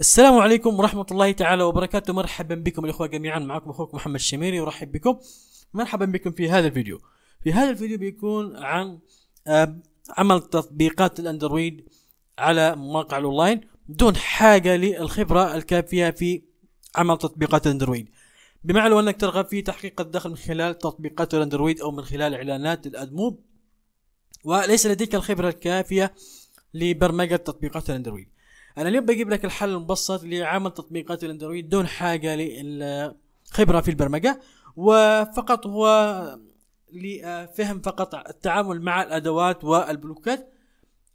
السلام عليكم ورحمة الله تعالى وبركاته مرحبا بكم الإخوة جميعا معكم أخوكم محمد الشميري ورحب بكم مرحبا بكم في هذا الفيديو في هذا الفيديو بيكون عن آه، عمل تطبيقات الاندرويد على مواقع الاونلاين دون حاجة للخبرة الكافية في عمل تطبيقات الاندرويد بمعنى انك ترغب في تحقيق الدخل من خلال تطبيقات الاندرويد او من خلال اعلانات الادموب وليس لديك الخبرة الكافية لبرمجة تطبيقات الاندرويد انا اليوم بجيب لك الحل المبسط لعمل تطبيقات الاندرويد دون حاجه للخبره في البرمجه وفقط هو لفهم فقط التعامل مع الادوات والبلوكات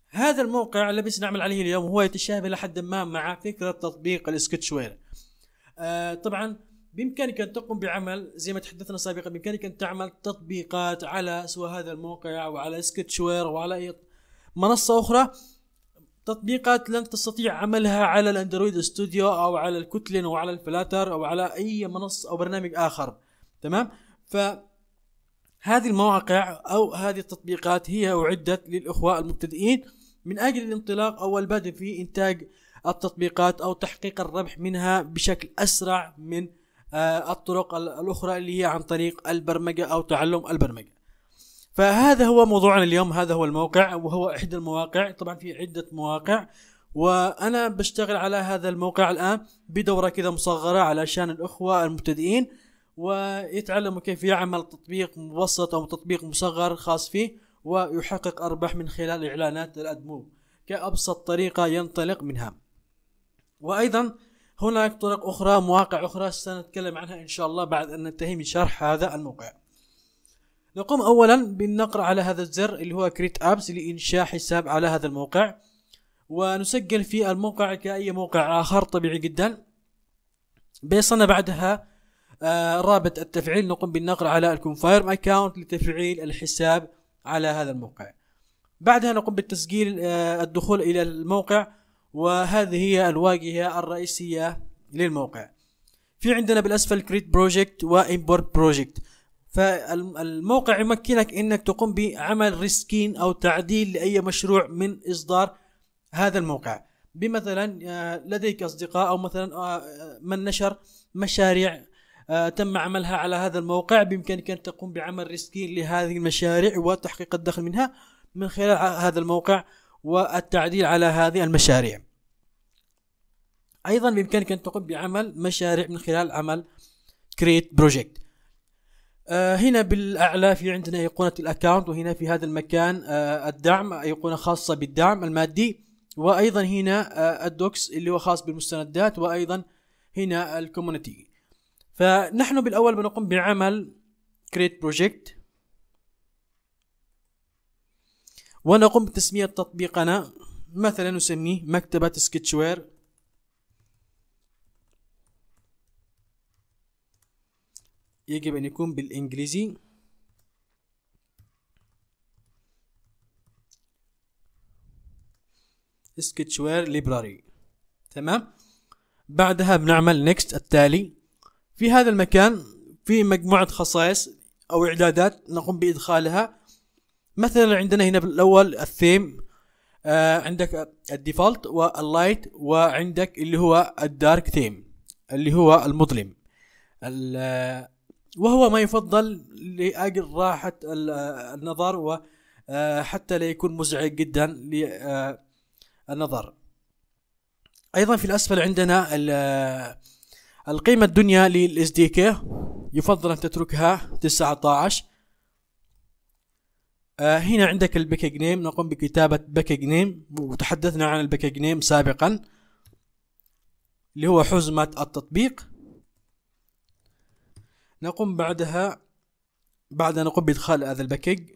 هذا الموقع اللي بس نعمل عليه اليوم هو يتشابه لحد ما مع فكره تطبيق الاسكتش وير آه، طبعا بامكانك ان تقوم بعمل زي ما تحدثنا سابقا بامكانك ان تعمل تطبيقات على سواء هذا الموقع وعلى سكتشوير وعلى اي منصه اخرى تطبيقات لن تستطيع عملها على الاندرويد ستوديو او على الكوتلين او على الفلاتر او على اي منصه او برنامج اخر تمام ف هذه المواقع او هذه التطبيقات هي اعدت للاخوه المبتدئين من اجل الانطلاق او البدء في انتاج التطبيقات او تحقيق الربح منها بشكل اسرع من آه، الطرق الاخرى اللي هي عن طريق البرمجه او تعلم البرمجه فهذا هو موضوعنا اليوم هذا هو الموقع وهو احدى المواقع طبعا في عده مواقع وانا بشتغل على هذا الموقع الان بدوره كذا مصغره علشان الاخوه المبتدئين ويتعلموا كيف يعمل تطبيق مبسط او تطبيق مصغر خاص فيه ويحقق ارباح من خلال اعلانات الادمو كابسط طريقه ينطلق منها وايضا هناك طرق اخرى مواقع اخرى سنتكلم عنها ان شاء الله بعد ان ننتهي من شرح هذا الموقع نقوم اولا بالنقر على هذا الزر اللي هو كريت ابس لانشاء حساب على هذا الموقع ونسجل في الموقع كأي موقع آخر طبيعي جدا بيصلنا بعدها آه رابط التفعيل نقوم بالنقر على الكونفيرم اكونت لتفعيل الحساب على هذا الموقع بعدها نقوم بالتسجيل آه الدخول الى الموقع وهذه هي الواجهة الرئيسية للموقع في عندنا بالاسفل كريت بروجكت وامبورت بروجكت فالموقع يمكنك انك تقوم بعمل ريسكين او تعديل لاي مشروع من اصدار هذا الموقع بمثلا آه، لديك اصدقاء او مثلا آه، آه، من نشر مشاريع تم عملها على هذا الموقع بامكانك ان تقوم بعمل ريسكين لهذه المشاريع وتحقيق الدخل منها من خلال هذا الموقع والتعديل على هذه المشاريع ايضا بامكانك ان تقوم بعمل مشاريع من خلال عمل كريت بروجكت آه، هنا بالاعلى في عندنا ايقونه الاكونت وهنا في هذا المكان آه، الدعم ايقونه خاصه بالدعم المادي وايضا هنا آه، الدوكس اللي هو خاص بالمستندات وايضا هنا الكوميونتي فنحن بالاول بنقوم بعمل كريت بروجكت ونقوم بتسميه تطبيقنا مثلا نسميه مكتبه سكتشوير يجب أن يكون بالإنجليزي سكتشوير ليبراري تمام بعدها بنعمل نيكست التالي في هذا المكان في مجموعة خصائص أو إعدادات نقوم بإدخالها مثلا عندنا هنا بالأول الثيم آه عندك الديفولت واللايت وعندك اللي هو الدارك ثيم اللي هو المظلم وهو ما يفضل لأجل راحة النظر وحتى آه، لا يكون مزعج جدا للنظر أيضا في الأسفل عندنا القيمة الدنيا للاس دي كي يفضل أن تتركها 19 آه، هنا عندك الباكج نيم نقوم بكتابة باكج نيم وتحدثنا عن الباكج نيم سابقا اللي هو حزمة التطبيق نقوم بعدها بعد أن نقوم بإدخال هذا الباكج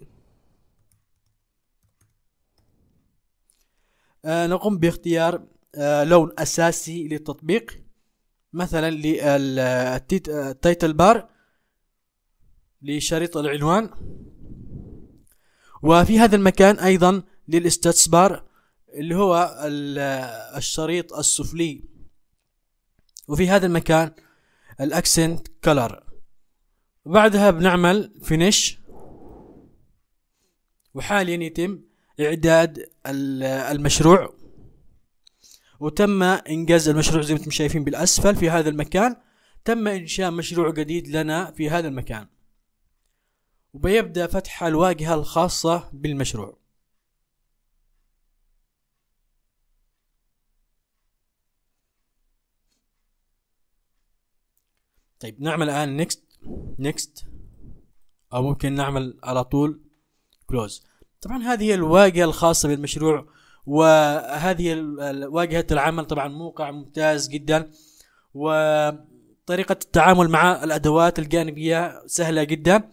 آه نقوم باختيار آه لون أساسي للتطبيق مثلا للتايتل بار آه، لشريط العنوان وفي هذا المكان أيضا للستاتس بار اللي هو آه، الشريط السفلي وفي هذا المكان الاكسنت كلر بعدها بنعمل فينيش وحاليا يتم اعداد المشروع وتم انجاز المشروع زي ما انتم شايفين بالاسفل في هذا المكان تم انشاء مشروع جديد لنا في هذا المكان وبيبدا فتح الواجهه الخاصه بالمشروع طيب نعمل الان نيكست نيكست او ممكن نعمل على طول كلوز طبعا هذه هي الواجهه الخاصه بالمشروع وهذه واجهه العمل طبعا موقع ممتاز جدا وطريقه التعامل مع الادوات الجانبيه سهله جدا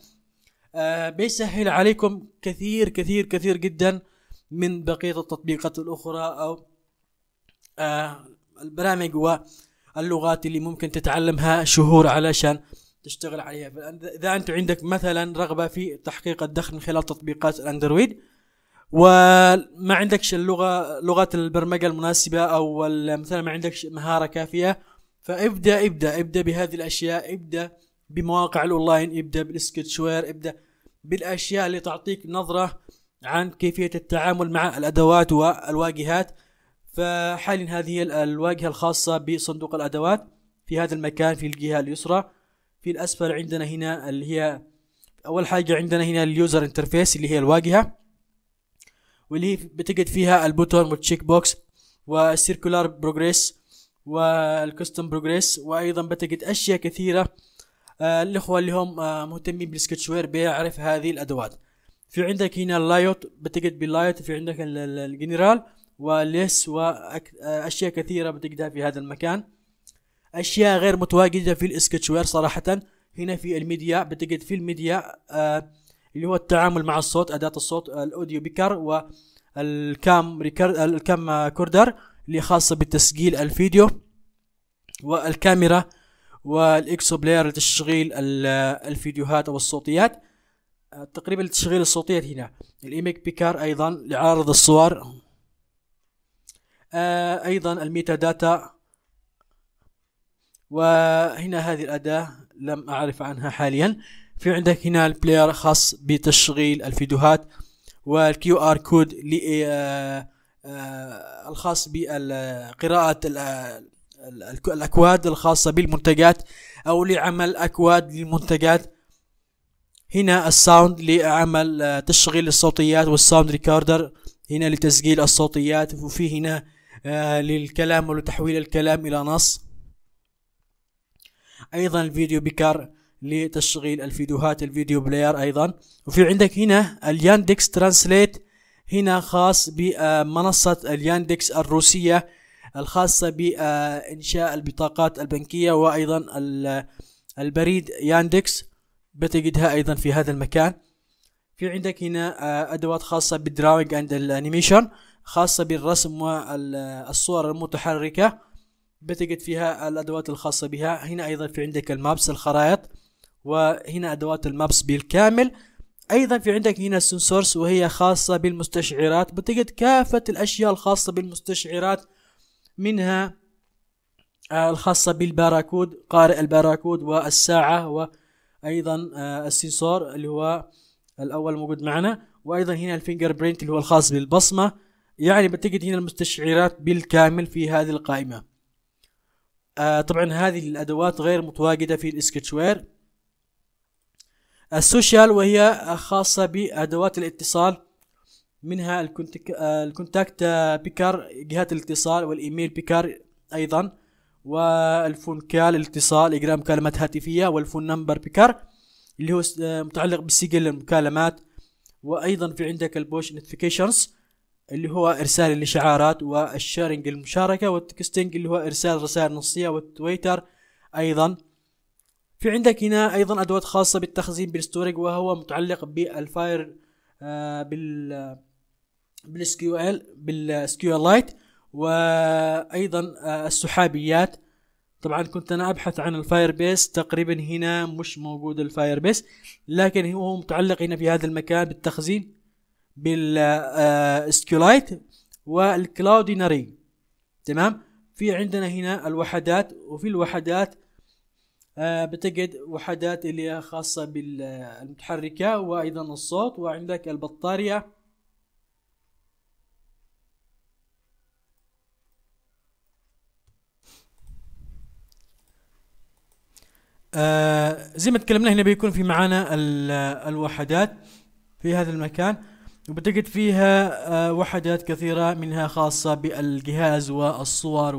آه، بيسهل عليكم كثير كثير كثير جدا من بقيه التطبيقات الاخرى او آه، البرامج واللغات اللي ممكن تتعلمها شهور علشان تشتغل عليها اذا انت عندك مثلا رغبه في تحقيق الدخل من خلال تطبيقات الاندرويد وما عندكش اللغه لغه البرمجه المناسبه او مثلا ما عندكش مهاره كافيه فابدا ابدا ابدا بهذه الاشياء ابدا بمواقع الاونلاين ابدا بالسكتشوير ابدا بالاشياء اللي تعطيك نظره عن كيفيه التعامل مع الادوات والواجهات فحاليا هذه الواجهه الخاصه بصندوق الادوات في هذا المكان في الجهه اليسرى في الاسفل عندنا هنا اللي هي اول حاجه عندنا هنا اليوزر انترفيس اللي هي الواجهه واللي بتجد فيها البوتون والتشيك بوكس والسيركولار بروجريس والكستم بروجريس وايضا بتجد اشياء كثيره آه، الاخوه اللي هم آه، مهتمين بالسكتش وير بيعرف هذه الادوات في عندك هنا اللايوت بتجد باللايوت في عندك الجنرال وليس واشياء آه، كثيره بتجدها في هذا المكان اشياء غير متواجده في الاسكتشوير صراحه هنا في الميديا بتجد في الميديا آه اللي هو التعامل مع الصوت اداه الصوت الاوديو بيكر والكام ريكر الكام كوردر اللي خاصه بتسجيل الفيديو والكاميرا والاكسو بلاير لتشغيل الفيديوهات او الصوتيات آه، تقريبا لتشغيل الصوتيات هنا الايميك بيكر ايضا لعارض الصور آه، ايضا الميتا داتا وهنا هذه الأداة لم أعرف عنها حاليا في عندك هنا البلاير خاص بتشغيل الفيديوهات والكيو ار كود آه، آه، الخاص بقراءة الأكواد الخاصة بالمنتجات أو لعمل أكواد للمنتجات هنا الساوند لعمل آه، تشغيل الصوتيات والساوند ريكوردر هنا لتسجيل الصوتيات وفي هنا للكلام ولتحويل الكلام إلى نص ايضا الفيديو بيكر لتشغيل الفيديوهات الفيديو بلاير ايضا وفي عندك هنا الياندكس ترانسليت هنا خاص بمنصة الياندكس الروسية الخاصة بإنشاء البطاقات البنكية وأيضا البريد ياندكس بتجدها أيضا في هذا المكان في عندك هنا آه، أدوات خاصة بالدراوينج أند الأنيميشن خاصة بالرسم والصور المتحركة بتجد فيها الأدوات الخاصة بها هنا أيضا في عندك المابس الخرائط وهنا أدوات المابس بالكامل أيضا في عندك هنا السنسورس وهي خاصة بالمستشعرات بتجد كافة الأشياء الخاصة بالمستشعرات منها آه، الخاصة بالباراكود قارئ الباراكود والساعة وأيضا آه، السنسور اللي هو الأول موجود معنا وأيضا هنا الفينجر برينت اللي هو الخاص بالبصمة يعني بتجد هنا المستشعرات بالكامل في هذه القائمة آه طبعا هذه الادوات غير متواجده في الاسكتشوير السوشيال وهي خاصه بادوات الاتصال منها آه، الكونتاكت آه، بيكر جهات الاتصال والايميل بيكر ايضا والفون كال الاتصال اجراء مكالمات هاتفيه والفون نمبر بيكر اللي هو آه، متعلق بسجل المكالمات وايضا في عندك البوش نوتيفيكيشنز اللي هو ارسال الاشعارات والشيرنج المشاركه والتكستنج اللي هو ارسال رسائل نصيه والتويتر ايضا في عندك هنا ايضا ادوات خاصه بالتخزين بالستورج وهو متعلق بالفاير آه، بال بالسكيو ال بالسكيو لايت وايضا آه، السحابيات طبعا كنت انا ابحث عن الفاير بيس تقريبا هنا مش موجود الفاير بيس لكن هو متعلق هنا في هذا المكان بالتخزين بالسكيولايت والكلاودينري تمام في عندنا هنا الوحدات وفي الوحدات آه، بتجد وحدات اللي هي خاصة بالمتحركة وأيضا الصوت وعندك البطارية آه، زي ما تكلمنا هنا بيكون في معانا الوحدات في هذا المكان وبتجد فيها آه، وحدات كثيرة منها خاصة بالجهاز والصور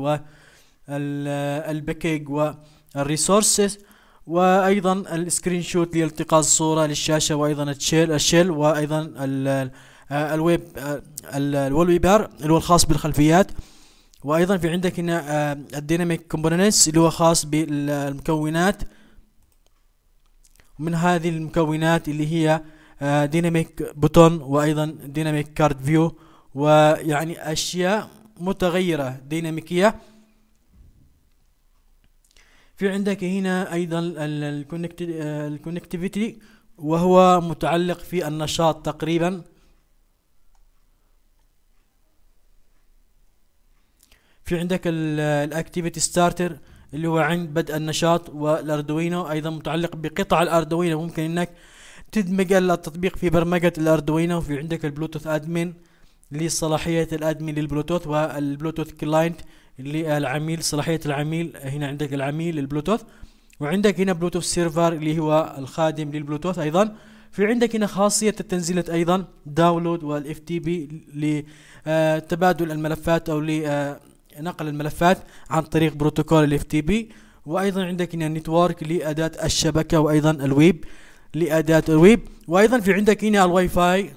والباكيج آه، والريسورسز وايضا السكرين شوت لالتقاط الصوره للشاشه وايضا الشيل الشيل وايضا آه، الويب الويبر اللي هو الخاص بالخلفيات وايضا في عندك هنا الديناميك كومبوننتس اللي هو خاص بالمكونات ومن هذه المكونات اللي هي ديناميك آه، بوتون وايضا ديناميك كارد فيو ويعني اشياء متغيره ديناميكيه في عندك هنا ايضا الكونكتيفيتي آه، وهو متعلق في النشاط تقريبا في عندك الاكتيفيتي ستارتر اللي هو عند بدء النشاط والاردوينو ايضا متعلق بقطع الاردوينو ممكن انك تدمج التطبيق في برمجة الاردوينو وفي عندك البلوتوث ادمن لصلاحية الادمن للبلوتوث والبلوتوث كلاينت للعميل صلاحية العميل هنا عندك العميل البلوتوث وعندك هنا بلوتوث سيرفر اللي هو الخادم للبلوتوث ايضا في عندك هنا خاصية التنزيلات ايضا داونلود والاف تي بي لتبادل آه، الملفات او لنقل آه، الملفات عن طريق بروتوكول الاف تي بي وايضا عندك هنا نتورك لاداة الشبكة وايضا الويب لأداة الويب وأيضا في عندك هنا الواي فاي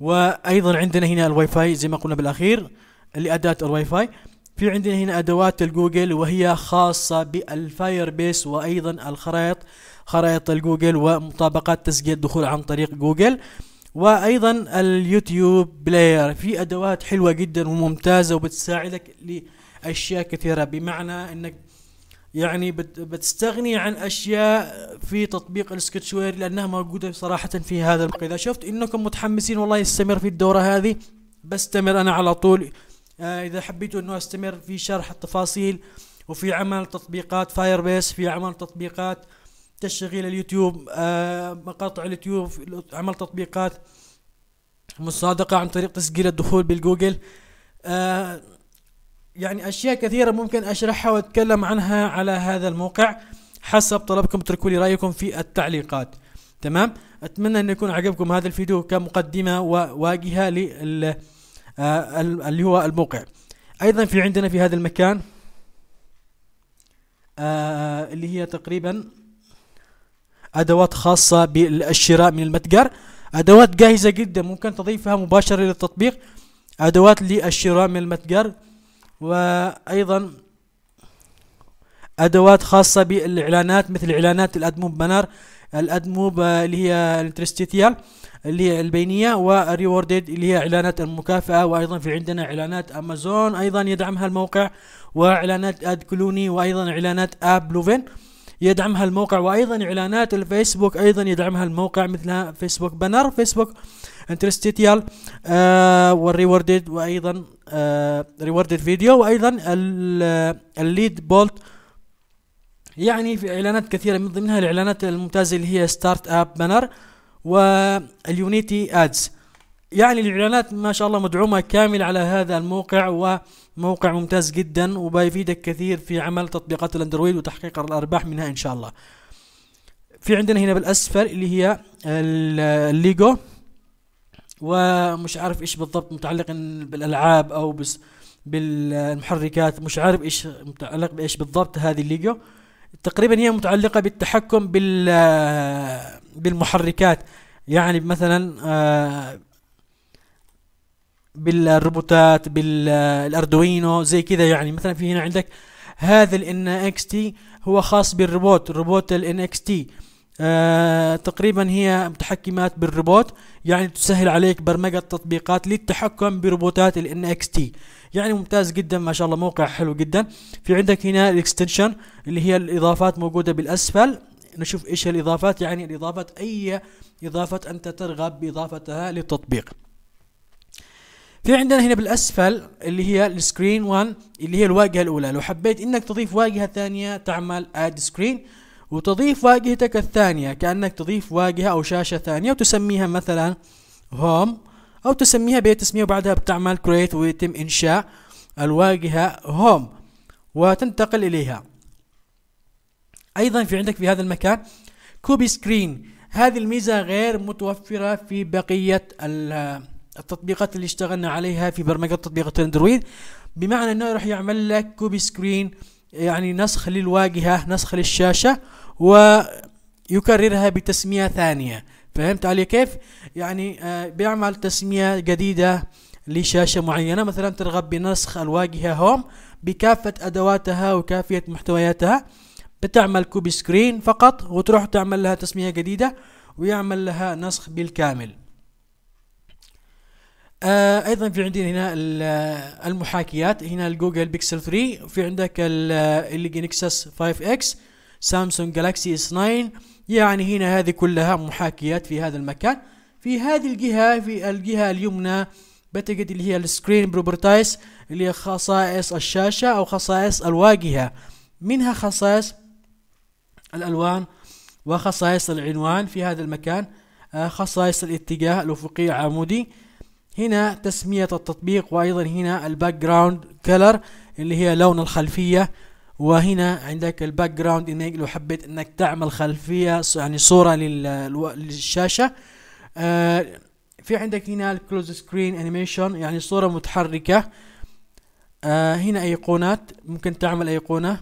وأيضا عندنا هنا الواي فاي زي ما قلنا بالأخير لأداة الواي فاي في عندنا هنا أدوات الجوجل وهي خاصة بالفاير بيس وأيضا الخرائط خرائط الجوجل ومطابقات تسجيل الدخول عن طريق جوجل وأيضا اليوتيوب بلاير في أدوات حلوة جدا وممتازة وبتساعدك اشياء كثيره بمعنى انك يعني بتستغني عن اشياء في تطبيق السكتشوير لانها موجوده صراحه في هذا الموقع اذا شفت انكم متحمسين والله يستمر في الدوره هذه بستمر انا على طول آه اذا حبيتوا انه استمر في شرح التفاصيل وفي عمل تطبيقات فاير بيس في عمل تطبيقات تشغيل اليوتيوب آه مقاطع اليوتيوب عمل تطبيقات مصادقه عن طريق تسجيل الدخول بالجوجل آه يعني أشياء كثيرة ممكن أشرحها وأتكلم عنها على هذا الموقع حسب طلبكم اتركوا لي رأيكم في التعليقات تمام أتمنى أن يكون عجبكم هذا الفيديو كمقدمة وواجهة آه، اللي هو الموقع أيضا في عندنا في هذا المكان آه، اللي هي تقريبا أدوات خاصة بالشراء من المتجر أدوات جاهزة جدا ممكن تضيفها مباشرة للتطبيق أدوات للشراء من المتجر وأيضا أدوات خاصة بالإعلانات مثل إعلانات الأدموب بانر الأدموب اللي هي الانترستيتيال اللي هي البينية وريوردد اللي هي إعلانات المكافأة وأيضا في عندنا إعلانات أمازون أيضا يدعمها الموقع وإعلانات أد كلوني وأيضا إعلانات آب لوفين يدعمها الموقع وايضا اعلانات الفيسبوك ايضا يدعمها الموقع مثل فيسبوك بانر فيسبوك انترستيتيال آه، والريوردد وايضا آه، ريوردد فيديو وايضا آه، الليد بولت يعني في اعلانات كثيره من ضمنها الاعلانات الممتازه اللي هي ستارت اب بانر واليونيتي ادز يعني الاعلانات ما شاء الله مدعومه كامل على هذا الموقع وموقع ممتاز جدا وبيفيدك كثير في عمل تطبيقات الاندرويد وتحقيق الارباح منها ان شاء الله في عندنا هنا بالاسفل اللي هي الليجو ومش عارف ايش بالضبط متعلق بالالعاب او بس بالمحركات مش عارف ايش متعلق بايش بالضبط هذه الليجو تقريبا هي متعلقه بالتحكم بال بالمحركات يعني مثلا آه، بالروبوتات بالاردوينو زي كذا يعني مثلا في هنا عندك هذا الان اكس تي هو خاص بالروبوت روبوت الان اكس تي آه، تقريبا هي متحكمات بالروبوت يعني تسهل عليك برمجة تطبيقات للتحكم بروبوتات ال تي يعني ممتاز جدا ما شاء الله موقع حلو جدا في عندك هنا الاكستنشن اللي هي الاضافات موجودة بالاسفل نشوف ايش الاضافات يعني الاضافات اي اضافة انت ترغب باضافتها للتطبيق في عندنا هنا بالاسفل اللي هي السكرين 1 اللي هي الواجهه الاولى لو حبيت انك تضيف واجهه ثانيه تعمل اد سكرين وتضيف واجهتك الثانيه كانك تضيف واجهه او شاشه ثانيه وتسميها مثلا هوم او تسميها باي تسميه وبعدها بتعمل كريت ويتم انشاء الواجهه هوم وتنتقل اليها ايضا في عندك في هذا المكان كوبي سكرين هذه الميزه غير متوفره في بقيه التطبيقات اللي اشتغلنا عليها في برمجه تطبيقات الاندرويد بمعنى انه راح يعمل لك كوبي سكرين يعني نسخ للواجهه نسخ للشاشه ويكررها بتسميه ثانيه فهمت علي كيف يعني آه بيعمل تسميه جديده لشاشه معينه مثلا ترغب بنسخ الواجهه هوم بكافه ادواتها وكافيه محتوياتها بتعمل كوبي سكرين فقط وتروح تعمل لها تسميه جديده ويعمل لها نسخ بالكامل آه ايضا في عندنا هنا المحاكيات هنا الجوجل بيكسل 3 في عندك اللي نكسس 5 اكس سامسونج جالاكسي اس 9 يعني هنا هذه كلها محاكيات في هذا المكان في هذه الجهة في الجهة اليمنى بتجد اللي هي السكرين بروبرتايز اللي هي خصائص الشاشة او خصائص الواجهة منها خصائص الالوان وخصائص العنوان في هذا المكان آه، خصائص الاتجاه الافقي عمودي هنا تسمية التطبيق وأيضا هنا الباك جراوند كلر اللي هي لون الخلفية وهنا عندك الباك جراوند انك لو حبيت انك تعمل خلفية يعني صورة للشاشة آه، في عندك هنا الكلوز سكرين انيميشن يعني صورة متحركة آه، هنا ايقونات ممكن تعمل ايقونة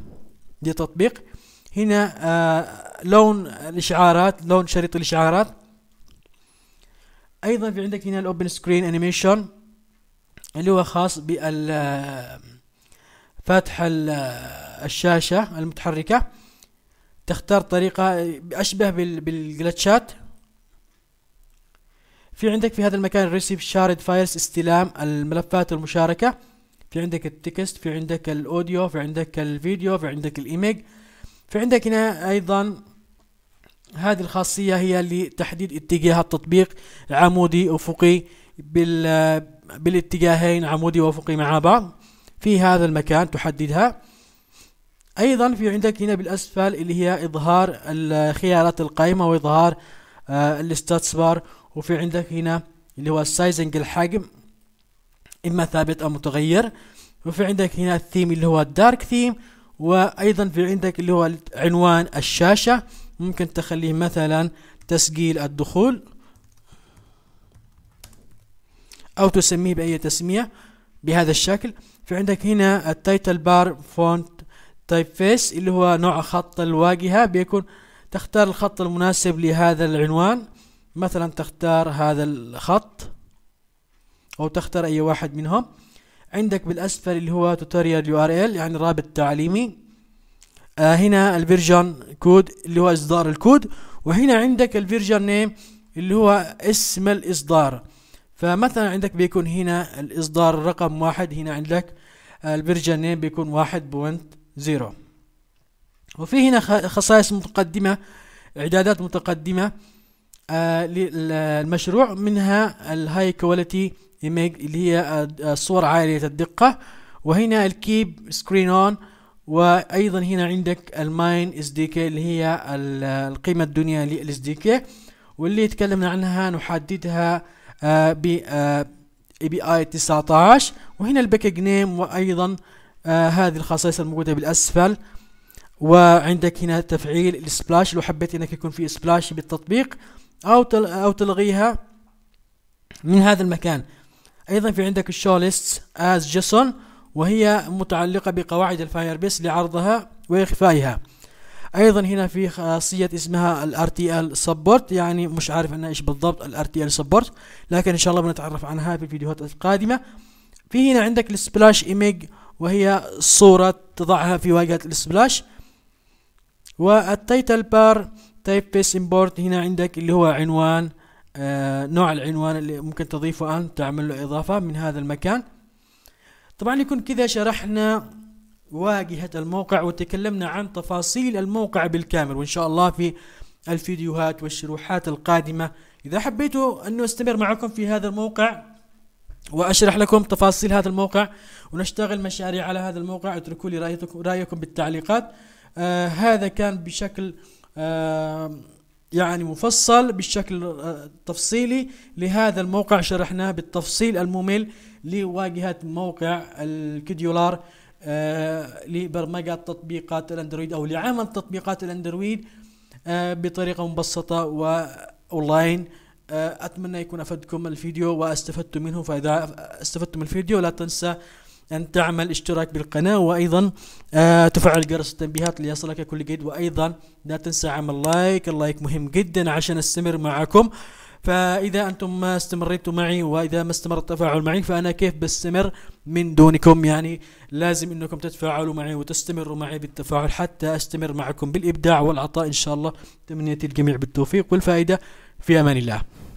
تطبيق هنا آه، لون الاشعارات لون شريط الاشعارات ايضا في عندك هنا الاوبن سكرين انيميشن اللي هو خاص بال فتح الشاشه المتحركه تختار طريقه اشبه بالجلتشات في عندك في هذا المكان ريسيف شارد فايلز استلام الملفات المشاركه في عندك التكست في عندك الاوديو في عندك الفيديو في عندك الايميج في عندك هنا ايضا هذه الخاصية هي لتحديد اتجاه التطبيق عمودي أفقي بال بالاتجاهين عمودي وأفقي مع بعض في هذا المكان تحددها أيضا في عندك هنا بالأسفل اللي هي إظهار خيارات القائمة وإظهار آه، الستاتس بار وفي عندك هنا اللي هو السايزنج الحجم إما ثابت أو متغير وفي عندك هنا الثيم اللي هو الدارك ثيم وأيضا في عندك اللي هو عنوان الشاشة ممكن تخليه مثلا تسجيل الدخول أو تسميه بأي تسمية بهذا الشكل في عندك هنا التايتل بار فونت تايب فيس اللي هو نوع خط الواجهة بيكون تختار الخط المناسب لهذا العنوان مثلا تختار هذا الخط أو تختار أي واحد منهم عندك بالأسفل اللي هو توتوريال يو ار ال يعني رابط تعليمي آه هنا الفيرجن كود اللي هو اصدار الكود وهنا عندك الفيرجن نيم اللي هو اسم الاصدار فمثلا عندك بيكون هنا الاصدار رقم واحد هنا عندك الفيرجن نيم بيكون واحد بوينت زيرو وفي هنا خصائص متقدمة اعدادات متقدمة آه للمشروع منها الهاي كواليتي ايميج اللي هي الصور آه، آه، عالية الدقة وهنا الكيب سكرين اون وايضا هنا عندك الماين اس دي كي اللي هي القيمه الدنيا للاس دي كي واللي تكلمنا عنها نحددها آه، ب اي بي اي 19 وهنا الباكج نيم وايضا آه، هذه الخصائص الموجوده بالاسفل وعندك هنا تفعيل السبلاش لو حبيت انك يكون في سبلاش بالتطبيق او او تلغيها من هذا المكان ايضا في عندك الشو ليست از جيسون وهي متعلقة بقواعد الفاير بيس لعرضها وإخفائها أيضا هنا في خاصية اسمها ال RTL Support يعني مش عارف أنا إيش بالضبط ال RTL Support لكن إن شاء الله بنتعرف عنها في الفيديوهات القادمة في هنا عندك السبلاش إيميج وهي صورة تضعها في واجهة السبلاش والتايتل بار تايب بيس امبورت هنا عندك اللي هو عنوان آه نوع العنوان اللي ممكن تضيفه أنت تعمل له إضافة من هذا المكان طبعا يكون كذا شرحنا واجهة الموقع وتكلمنا عن تفاصيل الموقع بالكامل وإن شاء الله في الفيديوهات والشروحات القادمة إذا حبيتوا أنه أستمر معكم في هذا الموقع وأشرح لكم تفاصيل هذا الموقع ونشتغل مشاريع على هذا الموقع اتركوا لي رأيكم, رأيكم بالتعليقات آه هذا كان بشكل آه يعني مفصل بشكل آه تفصيلي لهذا الموقع شرحناه بالتفصيل الممل لواجهه موقع الكديولار آه، لبرمجه تطبيقات الاندرويد او لعمل تطبيقات الاندرويد آه، بطريقه مبسطه واونلاين آه، اتمنى يكون افدكم الفيديو واستفدتم منه فاذا استفدتم الفيديو لا تنسى ان تعمل اشتراك بالقناه وايضا تفعل جرس التنبيهات ليصلك كل جديد وايضا لا تنسى عمل لايك اللايك مهم جدا عشان استمر معكم فإذا أنتم ما استمريتوا معي وإذا ما استمر التفاعل معي فأنا كيف بستمر من دونكم يعني لازم أنكم تتفاعلوا معي وتستمروا معي بالتفاعل حتى أستمر معكم بالإبداع والعطاء إن شاء الله تمنيتي الجميع بالتوفيق والفائدة في أمان الله